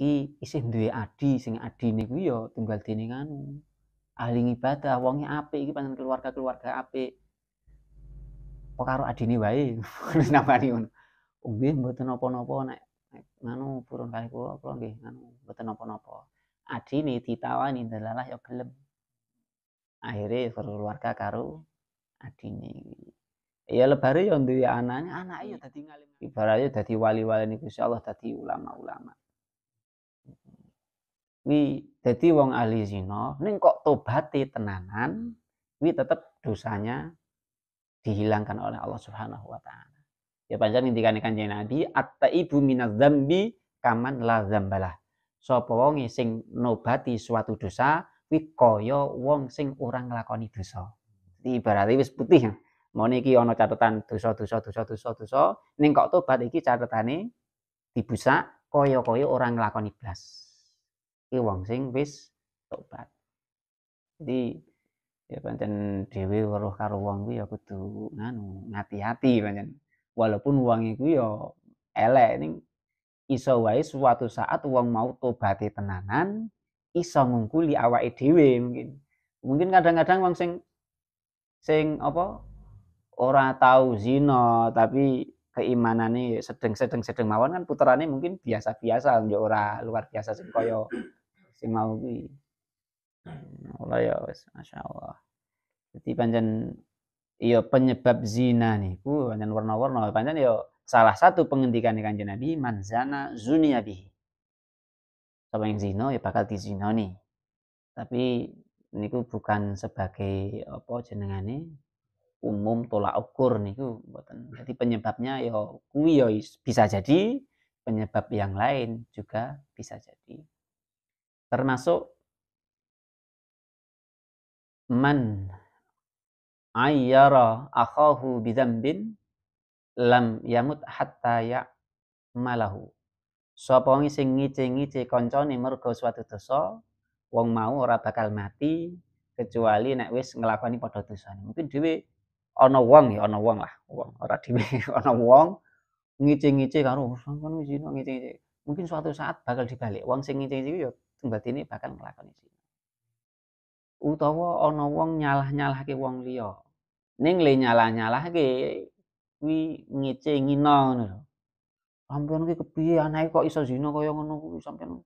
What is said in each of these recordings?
iki isih duwe adi sing adine kuwi ya tunggal dene anu ahli ibadah wonge apik iki pancen keluarga-keluarga apik kok karo adine wae nambani ngono oh, nggih mboten napa-napa nek nganu purun kali kula kula nggih nganu mboten napa-napa adine ditawani dalalah ya gelem akhirnya keluarga karo adine eh, ya lebare ya anaknya, anak ayo ya dadi ngalim ibaratnya tadi wali-wali niku Allah tadi ulama-ulama wi jadi wong ahli Zino, neng kok tobati tenanan wi tetep dosanya dihilangkan oleh Allah Subhanahu wa taala. Ya panjang ngendikane Kanjeng Nabi atta ibu minaz zambi kaman la zambalah. Sapa wong sing nobati suatu dosa kuwi koyo wong sing orang nglakoni dosa. Jadi ibaratnya wis putih. Mau niki ana catatan dosa dosa dosa dosa dosa ning kok tobat iki catetane dibusak koyo koyo orang nglakoni blas. Iwang wong sing wis tobat jadi ya pancen dhewe weruh karo wong kuwi ya kudu nganu ngati-hati pancen walaupun wong iku ya elek ning iso wae suatu saat wong mau tobat tenanan iso ngungkuli awake dhewe mungkin mungkin kadang-kadang wong sing sing apa ora tahu zina tapi keimanan ini sedeng-sedeng sedeng mawon kan puterane mungkin biasa-biasa ora luar biasa sing koyo sing mau kuwi hmm. nah, ora ya wis masyaallah dadi pancen iya penyebab zina niku pancen warna-warna pancen ya salah satu pengendikan kanjeng Nabi manzana zunia bihi sapa yang zina ya bakal nih. tapi niku bukan sebagai apa jenengane umum tolak ukur niku mboten. Jadi penyebabnya ya kuwi ya bisa jadi penyebab yang lain juga bisa jadi termasuk man ayyara akhahu bidzambin lam yamut hatta ya malahu sapa wong sing ngici-ngici kancane mergo suatu dosa wong mau ora bakal mati kecuali nek wis nglakoni padha dosane mungkin dhewe ana wong ya ana wong lah wong ora dhewe ana wong ngici-ngici karo oh, ngici-ngici mungkin suatu saat bakal dibalik wong sing ngici-ngici ya ini bakal nglakoni zina utawa ono wong nyalah ke wong liya Neng le nyalah ke wi ngece ngino ngono lho ampun ki kepiye anake kok iso zina kaya ngono kuwi sampean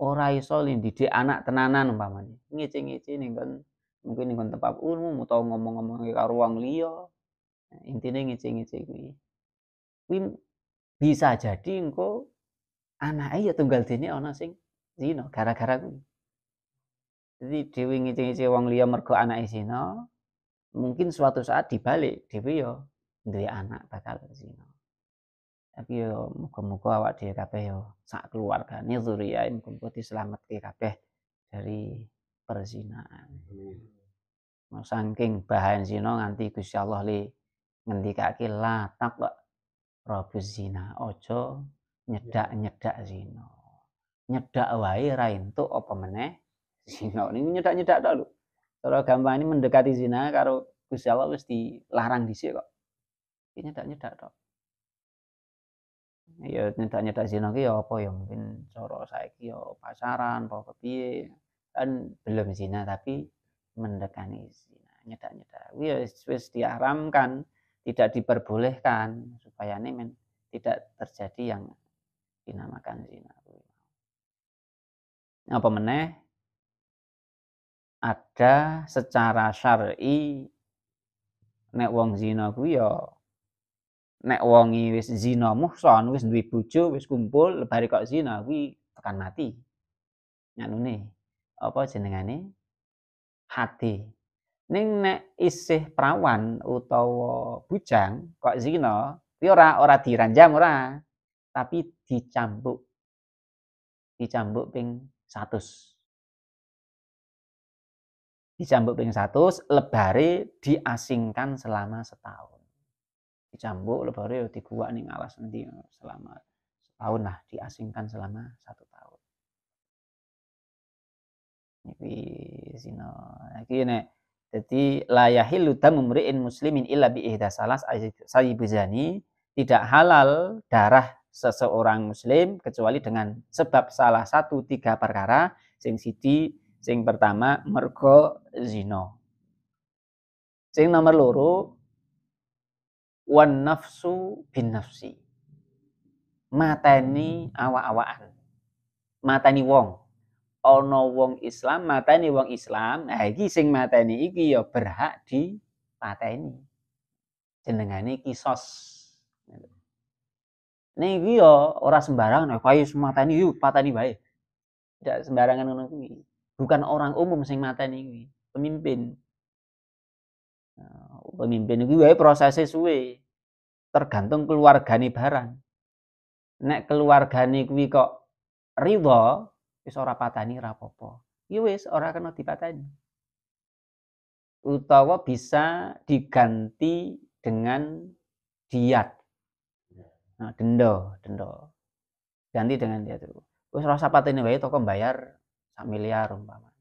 ora iso didi anak tenanan umpamanya. ngece-ngece ning kan mungkin ning tempat umum utawa ngomong-ngomong karo wong liya nah, Intinya ngece-ngece kuwi kuwi bisa jadi engko anake ya tunggal dene ana sing Zino, gara-gara kuwi. Jadi dewi ngici-ngici wong liya mergo anake Zino, mungkin suatu saat dibalik dewi yo duwe anak bakal Zino. Tapi yo muga-muga awak dhewe kabeh yo sak keluargane zuriyae muga-muga dislametke kabeh dari perzinaan. Mau saking bahan zina nganti Gusti Allah li ngendikake latak kok robus zina ojo nyedak-nyedak Zino nyedak wae ra entuk apa meneh zina ini nyedak-nyedak tok lho. Cara gampang ini mendekati zina karo Gusti Allah wis dilarang dhisik kok. Iki nyedak-nyedak tok. Ya nyedak-nyedak zina ki ya apa ya mungkin cara saiki ya pasaran apa kepiye kan belum zina tapi mendekati zina nyedak-nyedak. Ya wis diharamkan, tidak diperbolehkan supaya ini men, tidak terjadi yang dinamakan zina apa meneh ada secara syar'i nek wong zina ku ya nek wongi wis zina muhson wis duwe bojo wis kumpul lebari kok zina kuwi tekan mati nyanune apa jenengane hati ning nek isih perawan utawa bujang kok zina kuwi ora ora diranjam ora tapi dicambuk dicambuk ping satus. Dicambuk ping satu, lebari diasingkan selama setahun. Dicambuk lebari yo diguwak nih ngalas nanti selama setahun lah diasingkan selama satu tahun. Ini sino. ini jadi layahil luda memberiin muslimin illa bi ihda salas sayyibuzani tidak halal darah seseorang muslim kecuali dengan sebab salah satu tiga perkara sing siji sing pertama mergo zina sing nomor loro wan nafsu bin nafsi mateni awak-awakan mateni wong ana wong Islam mateni wong Islam nah iki sing mateni iki ya berhak di pateni jenengane kisos Nih gue yo ora sembarangan kok ayo mateni yuk pateni baik, Tidak sembarangan ngono kuwi. Bukan orang umum sing mateni gue. pemimpin. Nah, pemimpin gue baik prosesnya suwe. Tergantung keluargane barang. Nek keluargane gue kok ridho, wis ora patani rapopo. Ya wis ora kena dipatani. Utawa bisa diganti dengan diat dendo nah, dendo ganti dengan dia tuh wis rasa patene wae toko bayar sak miliar umpama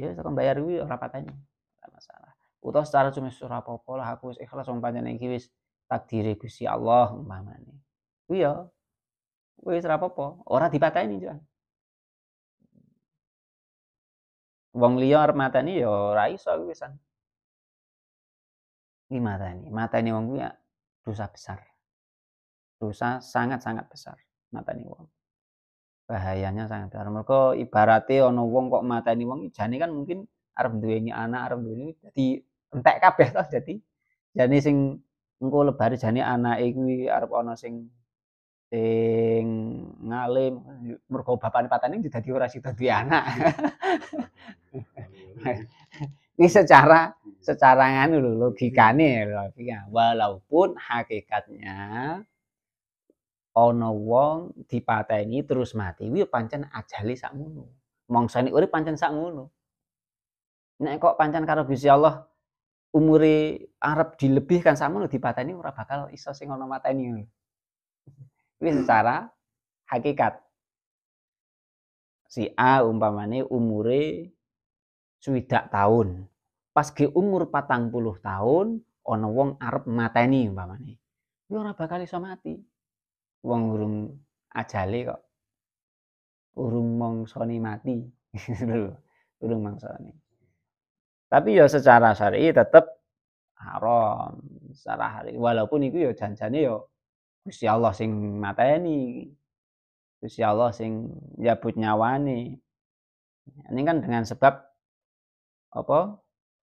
ya toko bayar kuwi ora tidak masalah utawa secara cuma surah apa lah aku wis ikhlas wong panjenengan iki wis tak Gusti Allah umpamane kuwi ya wis ora apa-apa ora dipateni juga wong liya arep mateni ya ora iso kuwi pisan iki mateni mateni wong kuwi ya dosa besar. Dosa sangat-sangat besar mata nih wong. Bahayanya sangat besar. Mereka ibaratnya ono wong kok mata nih wong Jadi kan mungkin arep duweni anak, arep duweni jadi entek kabeh toh jadi jadi sing engko lebari jane anak itu arep ana sing sing ngalim mergo bapakne patane dadi ora sida duwe anak. Ini secara secara nganu lho logikane hmm. logika walaupun hakikatnya ana wong dipateni terus mati wi pancen ngono mongso nek urip pancen ngono nek kok pancen karo Gusti Allah umure arep dilebihkan ngono dipateni ora bakal iso sing ana mateni kuwi secara hakikat si A umpamane umure swidak tahun pas ge umur patang puluh tahun ono wong arep mateni umpamane yo ora bakal iso mati wong urung ajale kok urung mongsoni mati urung mongsoni tapi ya secara syar'i tetap haram secara hari walaupun itu ya janjane ya Gusti Allah sing mateni Gusti Allah sing nyabut nyawane ini kan dengan sebab apa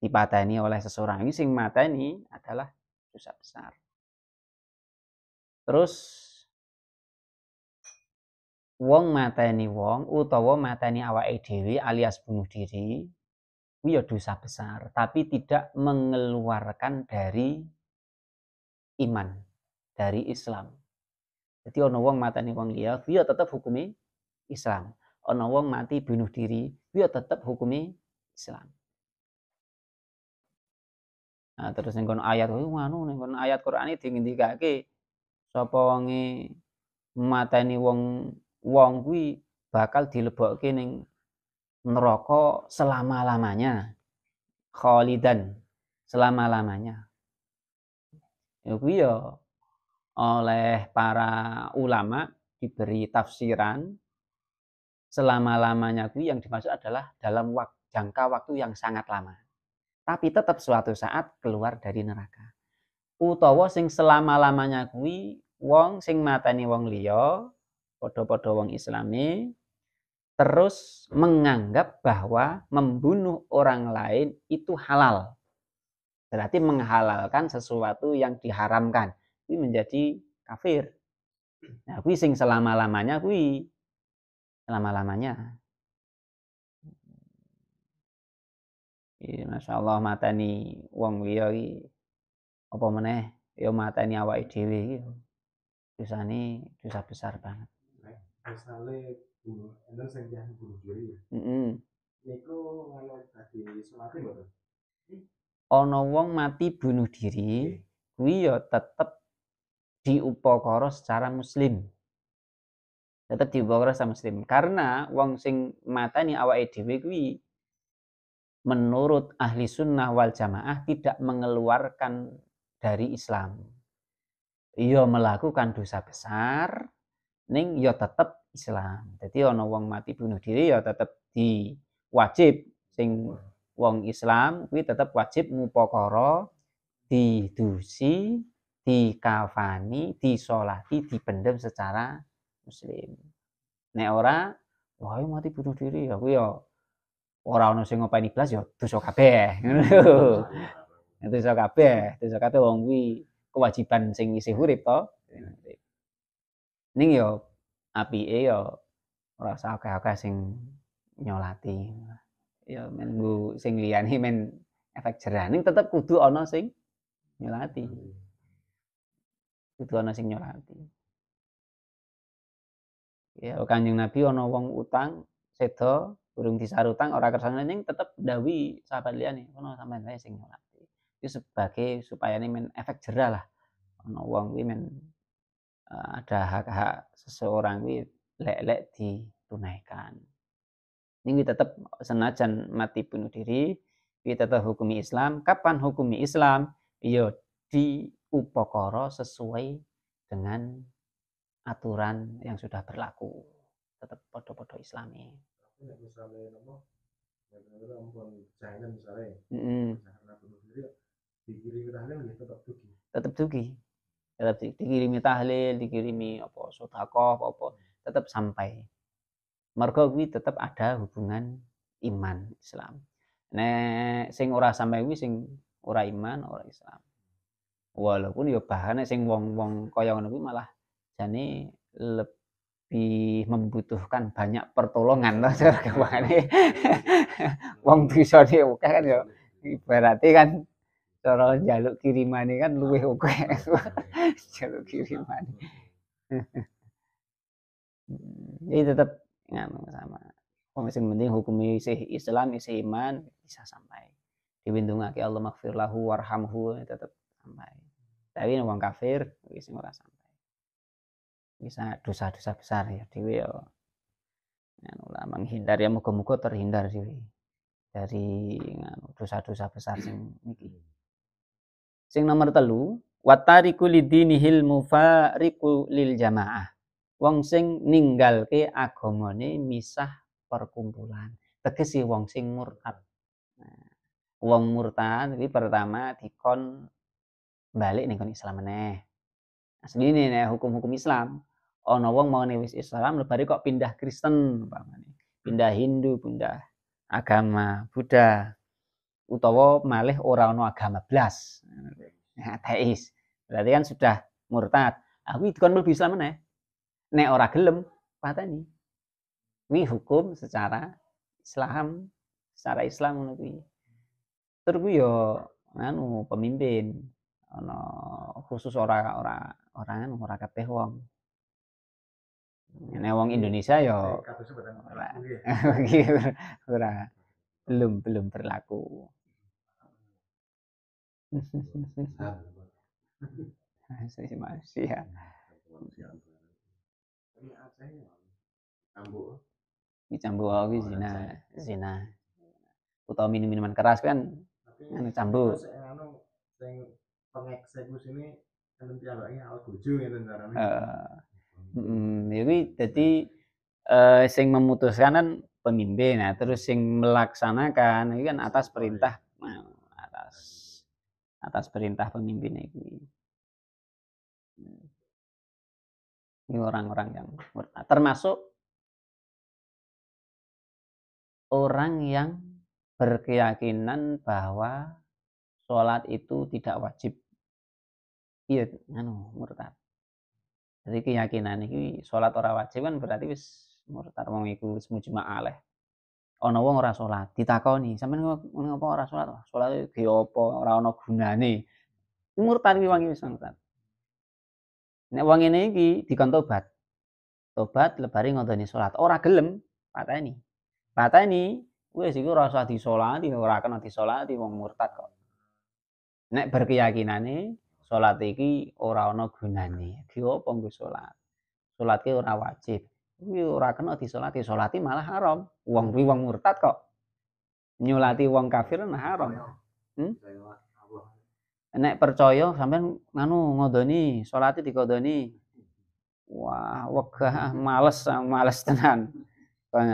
dipateni oleh seseorang ini sing ini adalah dosa besar terus wong mata ini wong utawa ini awake dhewe alias bunuh diri kuwi ya dosa besar tapi tidak mengeluarkan dari iman dari Islam jadi ono wong mata ini wong dia dia ya tetap hukumi Islam ono wong mati bunuh diri dia ya tetap hukumi Islam Nah, terus ning kono ayat kuwi anu ning kono ayat Qur'an dingendikake sapa wonge mateni wong wong kuwi bakal dilebokke ning neraka selama-lamanya. Khalidan selama-lamanya. Ya kuwi ya oleh para ulama diberi tafsiran selama-lamanya kuwi yang dimaksud adalah dalam waktu, jangka waktu yang sangat lama tapi tetap suatu saat keluar dari neraka. Utawa sing selama-lamanya kuwi wong sing matani wong liya, padha-padha wong Islami, terus menganggap bahwa membunuh orang lain itu halal. Berarti menghalalkan sesuatu yang diharamkan. Ini menjadi kafir. Nah, kuwi sing selama-lamanya kuwi selama-lamanya Iya, Masya Allah mata ni uang liya iki apa meneh ni ya matani idw dhewe susah ni susah besar banget. Misale enten sing jahat bunuh diri ya. Heeh. Niku ngono tadi sunate mboten? Ana wong mati bunuh diri, kuwi ya tetep diupakara secara muslim. Tetep diupakara secara muslim karena wong sing mata ni awake idw kuwi menurut ahli sunnah wal jamaah tidak mengeluarkan dari Islam. Yo melakukan dosa besar, ning yo tetap Islam. Jadi ono wong mati bunuh diri yo tetap di wajib sing wong Islam kuwi tetap wajib ngupakara didusi, dikafani, disolati, dipendem secara muslim. Nek ora, wah mati bunuh diri aku yo orang ono sing ngopeni blas ya dosa kabeh ngono dosa kabeh dosa kabeh wong kuwi kewajiban sing isih urip to ning yo apike yo ora usah akeh sing nyolati yo men bu sing liyane men efek ning tetep kudu ono sing nyolati kudu ono sing nyolati ya kanjeng nabi ono wong utang seto burung disarutang orang kersane ning tetap dawi sahabat liyane ono sampean saya sing lagi itu sebagai supaya ini men efek jerah lah ono wong kuwi men eh, ada hak-hak seseorang kuwi lek-lek ditunaikan ini tetap senajan mati bunuh diri kita tetap hukumi Islam kapan hukumi Islam yo ya di upokoro sesuai dengan aturan yang sudah berlaku tetap podo-podo islami misalnya nopo benar-benar ampun jangan misale karena bunuh diri dikirimi tahlil ya tetap suki tetap suki tetap dikirimi tahlil dikirimi apa sedekah apa tetap sampai mergo kuwi tetap ada hubungan iman Islam nek sing ora sampai kuwi sing ora iman ora Islam walaupun yo ya bahane sing wong-wong kaya ngono kuwi malah jane lebih lebih membutuhkan banyak pertolongan loh cara kemana wong bisa ne oke kan ya berarti kan cara jaluk kiriman kan luwih oke jaluk kiriman jadi tetap nganu ya, sama wong sing penting hukum isih Islam isih iman bisa sampai dibindungake Allah maghfir lahu warhamhu tetap sampai tapi wong kafir wis ora sampai bisa dosa-dosa besar ya dewi ya anu menghindar ya muga-muga terhindar dewi dari anu, dosa-dosa besar sing niki sing nomor telu watariku mufa rikul lil jamaah wong sing ninggal ke agamane misah perkumpulan tegesi wong sing murtad nah, wong murtad jadi pertama dikon balik nih kon Islam meneh asli ini nih hukum-hukum Islam ono wong mau e wis Islam lebari kok pindah Kristen umpamane. Pindah hmm. Hindu, pindah agama Buddha utawa malih ora no agama blas. Nah, ateis. Berarti kan sudah murtad. Aku kan lebih Islam nih Nek ora gelem patani Ini hukum secara Islam, secara Islam lebih terus yo anu pemimpin ono khusus ora orang orang anu, orang kabeh wong. Nek wong Indonesia yo iya. ora belum belum berlaku. Masih masih ya. Ini cambu lagi zina, zina. Utawa minum-minuman keras kan Ini anu cambu. Eh, anu, pengeksekusi ini nanti awake algojo ngene gitu, carane. Heeh. Hmm, jadi jadi uh, sing memutuskan kan pemimpin, nah, terus sing melaksanakan itu kan atas perintah nah, atas atas perintah pemimpin itu. Ini orang-orang yang nah, termasuk orang yang berkeyakinan bahwa sholat itu tidak wajib. Iya, anu murtad jadi keyakinan ini sholat ora wajib kan berarti wis murtad wong iku wis mujma' aleh ana wong ora sholat ditakoni sampean ngopo ora sholat lah sholat ge orang ora ana gunane murtad kuwi wangi wis murtad nek wong ngene iki dikon tobat tobat lebari ngodoni sholat ora gelem pateni pateni wis iku ora usah disolati ora kena disolati wong murtad kok nek berkeyakinane salat iki ora ana gunane. Ki apa nggo salat? Salat ki ora wajib. Kuwi ora kena disolati, solati malah haram. Wong kuwi wong murtad kok. Nyolati wong kafir nah haram. Hmm? Nek percaya sampean nganu ngodoni, solati dikodoni. Wah, wegah males males tenan. Kon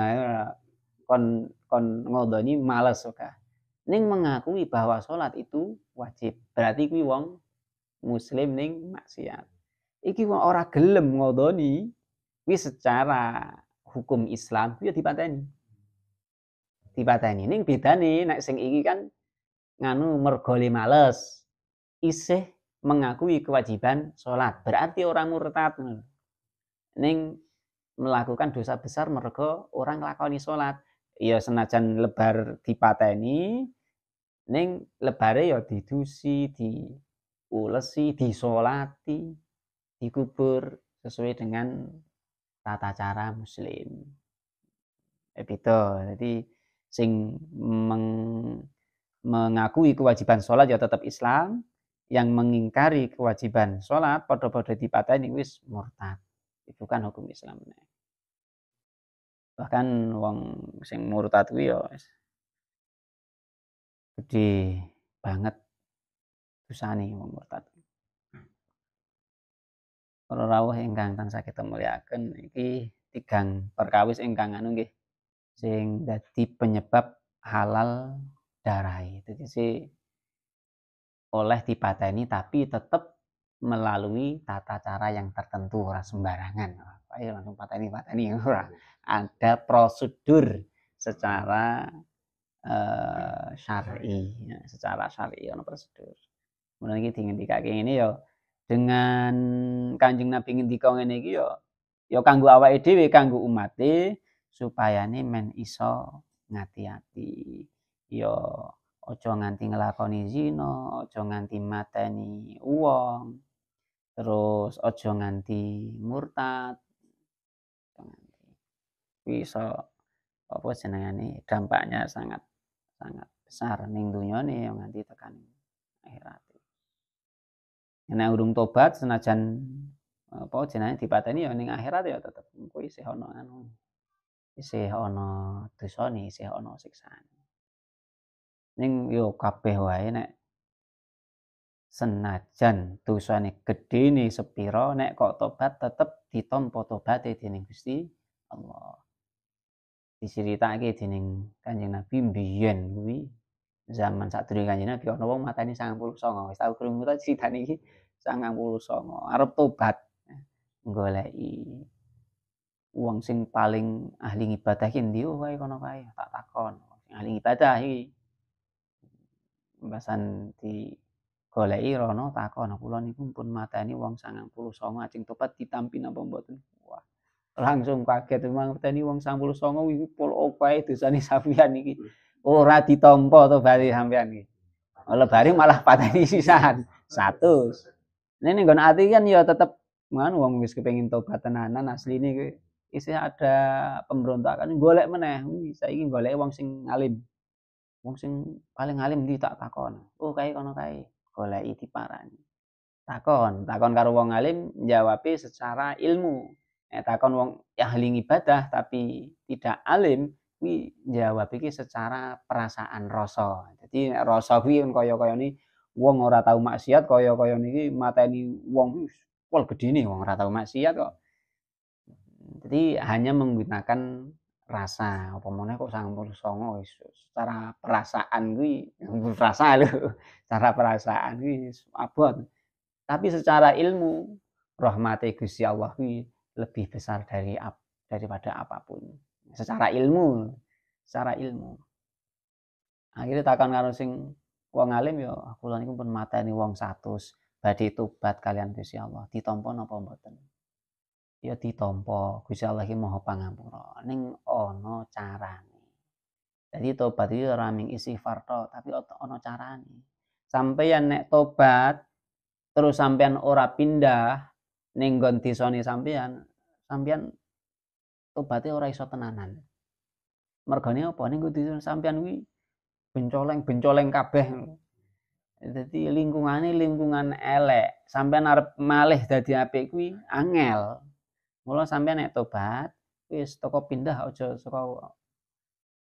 kon kon ngodoni males wegah. Ning mengakui bahwa sholat itu wajib. Berarti kuwi wong muslim ning maksiat iki wong ora gelem ngodoni Wis secara hukum Islam kuwi ya dipateni dipateni ning bedane nek sing iki kan nganu mergole males isih mengakui kewajiban sholat berarti orang murtad neng melakukan dosa besar mergo orang lakoni sholat ya senajan lebar dipateni neng lebare ya didusi di diulesi, disolati, dikubur sesuai dengan tata cara muslim. Ebito. Gitu. Jadi sing meng, mengakui kewajiban sholat ya tetap Islam, yang mengingkari kewajiban sholat podo-podo dipateni wis murtad. Itu kan hukum Islam. Bahkan wong sing murtad kuwi Jadi ya banget dosane wong murtad para rawuh ingkang tansah kita muliaken iki tigang perkawis ingkang anu nggih sing dadi penyebab halal darah itu si oleh dipateni tapi tetap melalui tata cara yang tertentu ora sembarangan ayo ya, langsung pateni pateni hmm. ora ada prosedur secara uh, syari ya, secara syari ono prosedur Mulane di kaki ini yo dengan Kanjeng Nabi ngendika ngene iki yo ya, ya kanggo awake dhewe kanggo supaya nih men iso ngati-ati. yo ya, ojo nganti ngelakoni zino ojo nganti mateni uang Terus ojo nganti murtad. Bisa apa jenengane dampaknya sangat sangat besar ning dunyane yang nganti tekan akhirat. Nek urung tobat senajan apa jenenge dipateni ya ning akhirat ya tetep kuwi isih ana anu. Isih ana dosane, isih ana siksaane. Ning yo kabeh wae nek senajan dosane gedene sepira nek kok tobat tetep ditampa tobate dening Gusti Allah. Diceritake dening Kanjeng Nabi mbiyen kuwi zaman saat sadurunge mata Nabi ana wong songo. 99 wis tau krungu ta sangat iki songo. arep tobat golei uang sing paling ahli ibadah iki ndi wae oh, kono kae tak takon ahli ibadah ini mbasan di golei rono takon nah, kula niku pun uang sangat puluh songo. ajeng tobat ditampi napa mboten wah langsung kaget memang uang sampul songo. wih pol tuh sani sapian nih Ora ditompo to bali sampean iki. Ala malah oh, malah pateni sisan. Satu. Ini nggon ati kan ya tetep ngono wong wis kepengin tobat tenanan asline iki isih ada pemberontakan golek meneh saiki golek wong sing alim wong sing paling alim di tak takon oh kae kono kae golek diparani takon takon karo wong alim jawabi secara ilmu eh, takon wong ahli ibadah tapi tidak alim kuwi jawab iki secara perasaan rasa. Jadi rasa kuwi kan kaya-kaya ni wong ora tau maksiat kaya-kaya niki mateni wong wol gedene wong ora tau maksiat kok. Jadi hanya menggunakan rasa apa mana kok sampur songo secara perasaan kuwi rasa lho secara perasaan kuwi abot tapi secara ilmu rahmati Gusti Allah kuwi lebih besar dari daripada apapun secara ilmu secara ilmu akhirnya takkan karo sing wong alim yo aku mata pun uang satu, badi itu tobat kalian Gusti Allah Ditompo napa mboten ya ditompo. Gusti Allah ki Maha Pangapura ning ana carane jadi tobat itu raming isi farto, tapi ono carane sampeyan nek tobat terus sampeyan ora pindah ning nggon disone sampeyan sampeyan tobaté ora iso tenanan. Mergane apa kudu sampean kuwi bencoleng-bencoleng kabeh. Dadi lingkungane lingkungan elek. Sampean arep malih dadi apik kuwi angel. Mula sampean nek tobat, wis toko pindah aja saka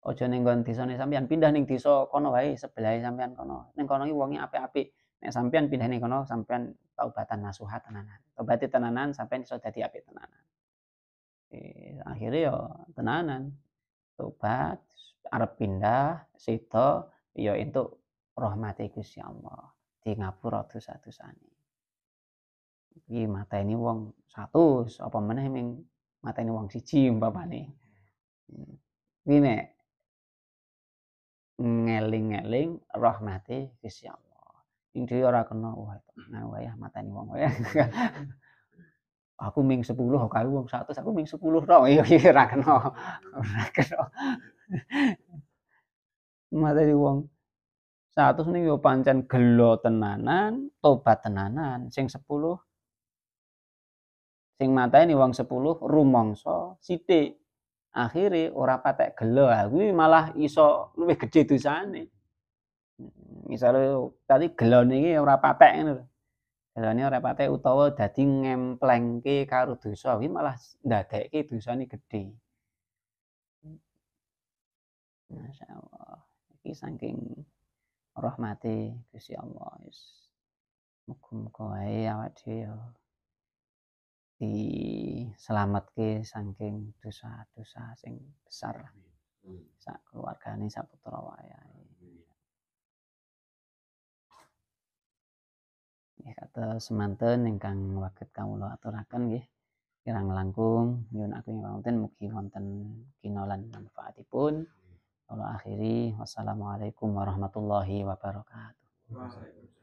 aja ning nggon desane sampean, pindah ning desa kono wae sebelah sampean kono. Ning kono iki wonge apik-apik. Nek sampean pindah ning kono sampean taubatan nasuhat tenanan. Tobati tenanan sampean iso dadi apik tenanan eh, akhirnya yo tenanan tobat arep pindah sito yo itu rahmati Gusti Allah di ngapura dosa-dosane iki ini wong satu apa meneh ming ini wong siji umpamane iki nek ngeling-eling rahmati Gusti Allah. Ing dhewe orang kena wah, nah mata ini wong ya aku ming 10 kae wong 100 aku ming 10 tok ya ora kena ora kena materi wong 100 ning yo pancen gelo tenanan tobat tenanan sing 10 sing ini wong 10 rumangsa sithik Akhirnya ora patek gelo aku malah iso lebih gedhe dosane misalnya tadi gelone nih ora patek ngono Dalane repate utawa dadi ngemplengke karo dosa kuwi malah ndadekke dosane gedhe. Masya Allah. Iki saking rahmati Gusti Allah. Yes. Muga-muga ae awak dhewe ya ke saking dosa-dosa sing besar. Sak ini sak putra wayahe. nggih ya, atau semanten ingkang waget kawula aturaken nggih kirang langkung nyuwun aku ing wonten mugi wonten kinolan manfaatipun kula akhiri wassalamualaikum warahmatullahi wabarakatuh